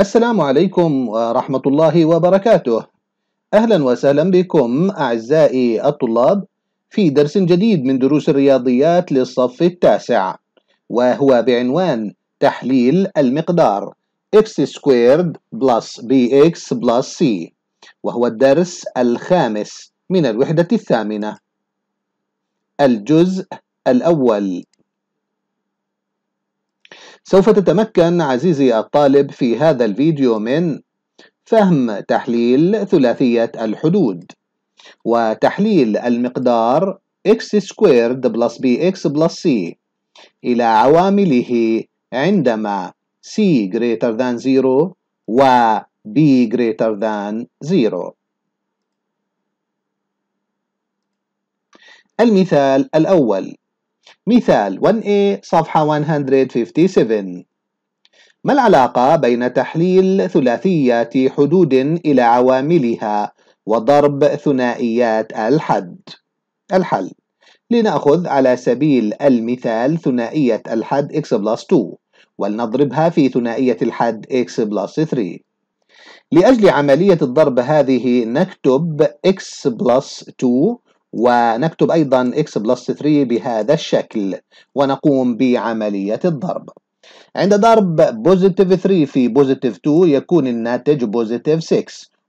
السلام عليكم ورحمة الله وبركاته أهلا وسهلا بكم أعزائي الطلاب في درس جديد من دروس الرياضيات للصف التاسع وهو بعنوان تحليل المقدار x squared plus bx plus c وهو الدرس الخامس من الوحدة الثامنة الجزء الأول سوف تتمكن عزيزي الطالب في هذا الفيديو من فهم تحليل ثلاثية الحدود وتحليل المقدار x squared plus bx plus c إلى عوامله عندما c greater than 0 و b greater than 0 المثال الأول مثال 1A صفحة 157 ما العلاقة بين تحليل ثلاثيات حدود إلى عواملها وضرب ثنائيات الحد؟ الحل لنأخذ على سبيل المثال ثنائية الحد x plus 2 ولنضربها في ثنائية الحد x plus 3 لأجل عملية الضرب هذه نكتب x plus 2 ونكتب أيضا x بلس 3 بهذا الشكل ونقوم بعملية الضرب عند ضرب بوزيتيف 3 في بوزيتيف 2 يكون الناتج بوزيتيف 6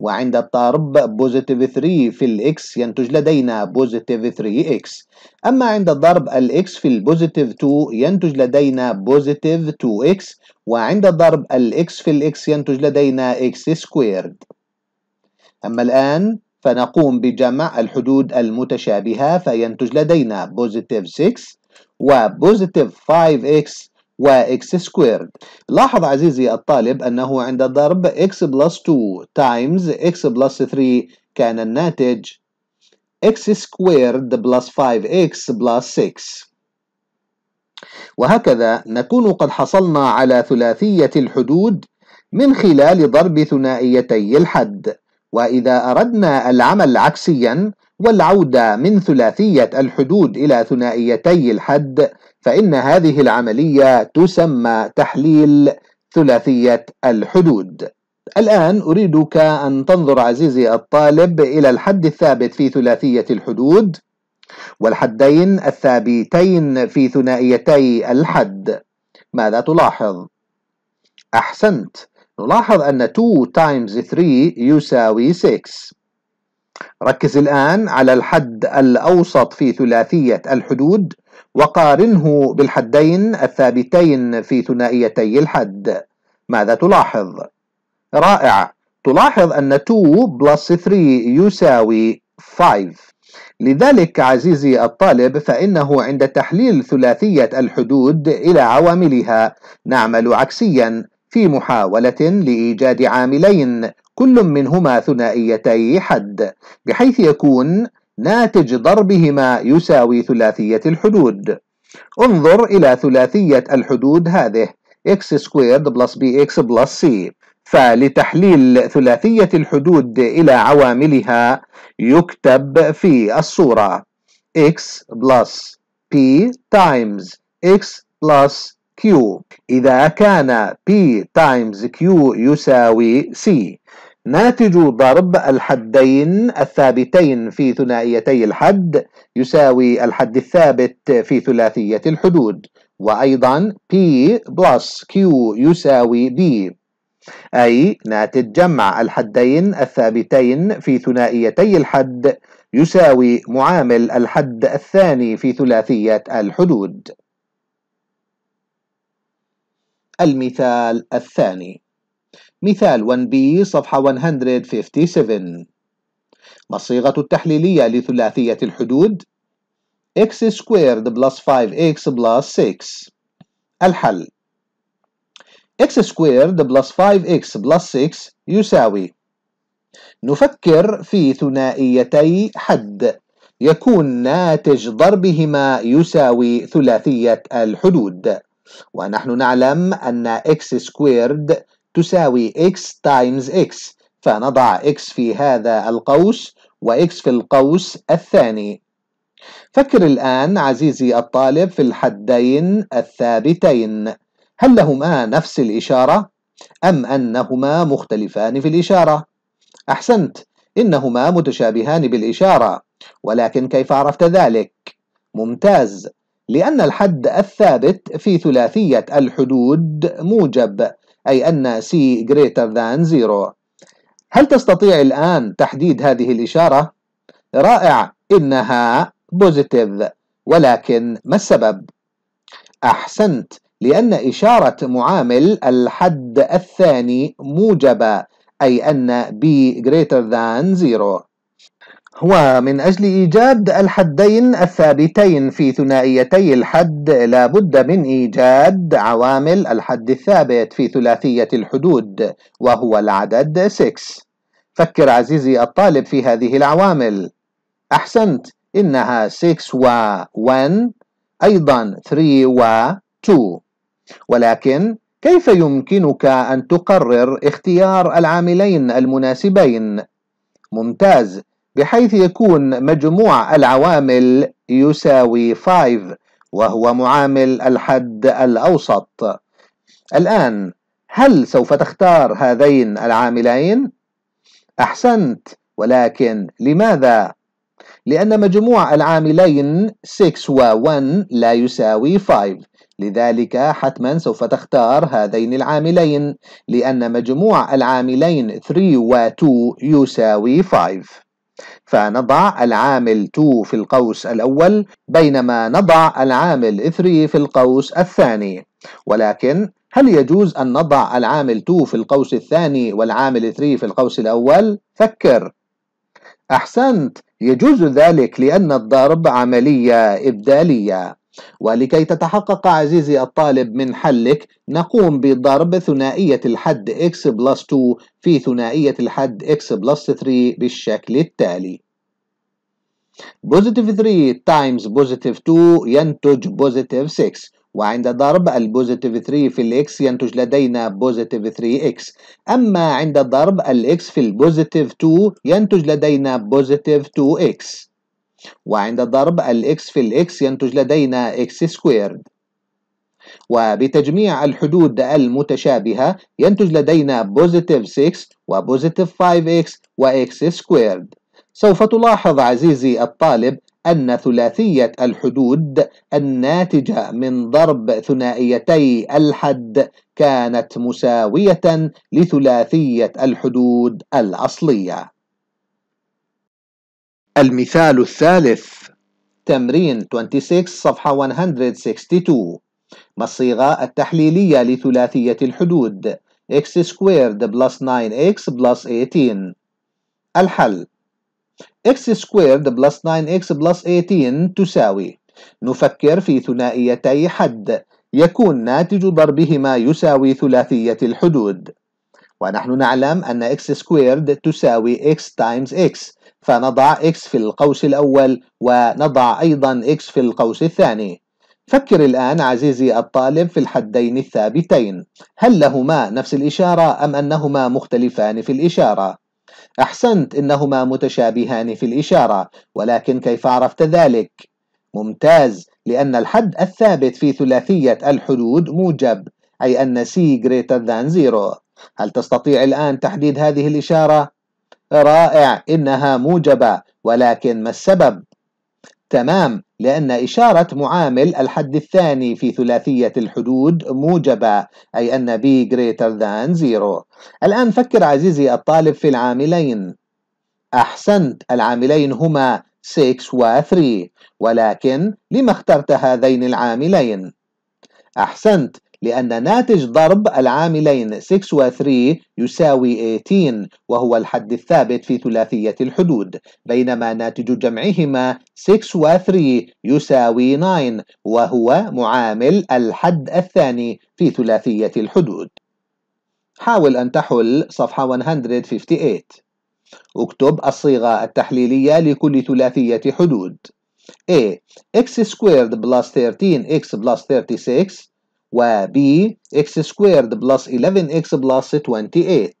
وعند الضرب بوزيتيف 3 في x ينتج لدينا بوزيتيف 3x أما عند ضرب x في البوزيتيف 2 ينتج لدينا بوزيتيف 2x وعند ضرب x في x ينتج لدينا x سكويرد أما الآن فنقوم بجمع الحدود المتشابهة فينتج لدينا positive 6 و positive 5x و x squared لاحظ عزيزي الطالب أنه عند ضرب x plus 2 times x plus 3 كان الناتج x squared plus 5x plus 6 وهكذا نكون قد حصلنا على ثلاثية الحدود من خلال ضرب ثنائيتي الحد وإذا أردنا العمل عكسيا والعودة من ثلاثية الحدود إلى ثنائيتي الحد فإن هذه العملية تسمى تحليل ثلاثية الحدود الآن أريدك أن تنظر عزيزي الطالب إلى الحد الثابت في ثلاثية الحدود والحدين الثابتين في ثنائيتي الحد ماذا تلاحظ؟ أحسنت نلاحظ أن 2 times 3 يساوي 6 ركز الآن على الحد الأوسط في ثلاثية الحدود وقارنه بالحدين الثابتين في ثنائيتي الحد ماذا تلاحظ؟ رائع تلاحظ أن 2 plus 3 يساوي 5 لذلك عزيزي الطالب فإنه عند تحليل ثلاثية الحدود إلى عواملها نعمل عكسياً في محاولة لإيجاد عاملين كل منهما ثنائيتي حد بحيث يكون ناتج ضربهما يساوي ثلاثية الحدود انظر إلى ثلاثية الحدود هذه x squared plus bx plus c فلتحليل ثلاثية الحدود إلى عواملها يكتب في الصورة x plus p times x plus Q إذا كان P times Q يساوي C ناتج ضرب الحدين الثابتين في ثنائيتي الحد يساوي الحد الثابت في ثلاثية الحدود وأيضا P plus Q يساوي B أي ناتج جمع الحدين الثابتين في ثنائيتي الحد يساوي معامل الحد الثاني في ثلاثية الحدود المثال الثاني مثال 1b صفحة 157 ما الصيغة التحليلية لثلاثية الحدود؟ x squared plus 5x plus 6 الحل x squared plus 5x plus 6 يساوي نفكر في ثنائيتي حد يكون ناتج ضربهما يساوي ثلاثية الحدود ونحن نعلم أن x squared تساوي x times x فنضع x في هذا القوس و x في القوس الثاني فكر الآن عزيزي الطالب في الحدين الثابتين هل لهما نفس الإشارة أم أنهما مختلفان في الإشارة؟ أحسنت إنهما متشابهان بالإشارة ولكن كيف عرفت ذلك؟ ممتاز لأن الحد الثابت في ثلاثية الحدود موجب أي أن C greater than 0 هل تستطيع الآن تحديد هذه الإشارة؟ رائع إنها بوزيتيف ولكن ما السبب؟ أحسنت لأن إشارة معامل الحد الثاني موجبة أي أن B greater than 0 هو من أجل إيجاد الحدين الثابتين في ثنائيتي الحد لابد من إيجاد عوامل الحد الثابت في ثلاثية الحدود وهو العدد 6 فكر عزيزي الطالب في هذه العوامل أحسنت إنها 6 و 1 أيضا 3 و 2 ولكن كيف يمكنك أن تقرر اختيار العاملين المناسبين؟ ممتاز بحيث يكون مجموع العوامل يساوي 5 وهو معامل الحد الأوسط الآن هل سوف تختار هذين العاملين؟ أحسنت ولكن لماذا؟ لأن مجموع العاملين 6 و 1 لا يساوي 5 لذلك حتما سوف تختار هذين العاملين لأن مجموع العاملين 3 و 2 يساوي 5 فنضع العامل 2 في القوس الأول بينما نضع العامل 3 في القوس الثاني ولكن هل يجوز أن نضع العامل 2 في القوس الثاني والعامل 3 في القوس الأول؟ فكر أحسنت يجوز ذلك لأن الضرب عملية إبدالية ولكي تتحقق عزيزي الطالب من حلك نقوم بضرب ثنائية الحد x بلس 2 في ثنائية الحد x بلس 3 بالشكل التالي positive 3 times positive 2 ينتج positive 6 وعند ضرب البوزيتيف 3 في الاكس ينتج لدينا بوزيتيف 3 اكس اما عند ضرب الاكس في البوزيتيف 2 ينتج لدينا بوزيتيف 2 اكس وعند ضرب الإكس في الإكس ينتج لدينا إكس سكويرد وبتجميع الحدود المتشابهة ينتج لدينا بوزيتيف 6 وبوزيتيف 5x وx سكويرد سوف تلاحظ عزيزي الطالب أن ثلاثية الحدود الناتجة من ضرب ثنائيتي الحد كانت مساوية لثلاثية الحدود الأصلية المثال الثالث تمرين 26 صفحة 162 ما الصيغة التحليلية لثلاثية الحدود x squared plus 9x plus 18 الحل x squared plus 9x plus 18 تساوي نفكر في ثنائيتي حد يكون ناتج ضربهما يساوي ثلاثية الحدود ونحن نعلم أن x squared تساوي x times x فنضع x في القوس الأول ونضع أيضا x في القوس الثاني فكر الآن عزيزي الطالب في الحدين الثابتين هل لهما نفس الإشارة أم أنهما مختلفان في الإشارة؟ أحسنت إنهما متشابهان في الإشارة ولكن كيف عرفت ذلك؟ ممتاز لأن الحد الثابت في ثلاثية الحدود موجب أي أن c greater than 0 هل تستطيع الآن تحديد هذه الإشارة؟ رائع إنها موجبة ولكن ما السبب؟ تمام لأن إشارة معامل الحد الثاني في ثلاثية الحدود موجبة أي أن b greater than 0 الآن فكر عزيزي الطالب في العاملين أحسنت العاملين هما 6 و 3 ولكن لما اخترت هذين العاملين؟ أحسنت لأن ناتج ضرب العاملين 6 و 3 يساوي 18 وهو الحد الثابت في ثلاثية الحدود بينما ناتج جمعهما 6 و 3 يساوي 9 وهو معامل الحد الثاني في ثلاثية الحدود حاول أن تحل صفحة 158 اكتب الصيغة التحليلية لكل ثلاثية حدود A x squared plus 13x plus 36 وب x squared plus 11 x plus 28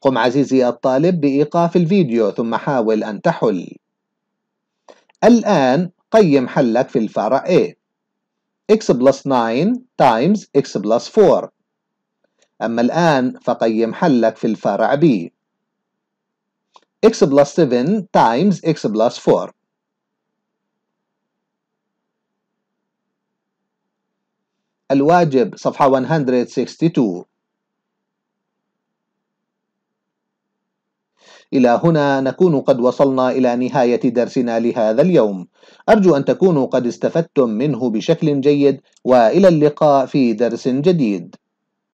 قم عزيزي الطالب بإيقاف الفيديو ثم حاول أن تحل الآن قيم حلك في الفرع A x plus 9 times x plus 4 أما الآن فقيم حلك في الفرع B x plus 7 times x plus 4 الواجب صفحة 162 إلى هنا نكون قد وصلنا إلى نهاية درسنا لهذا اليوم أرجو أن تكونوا قد استفدتم منه بشكل جيد وإلى اللقاء في درس جديد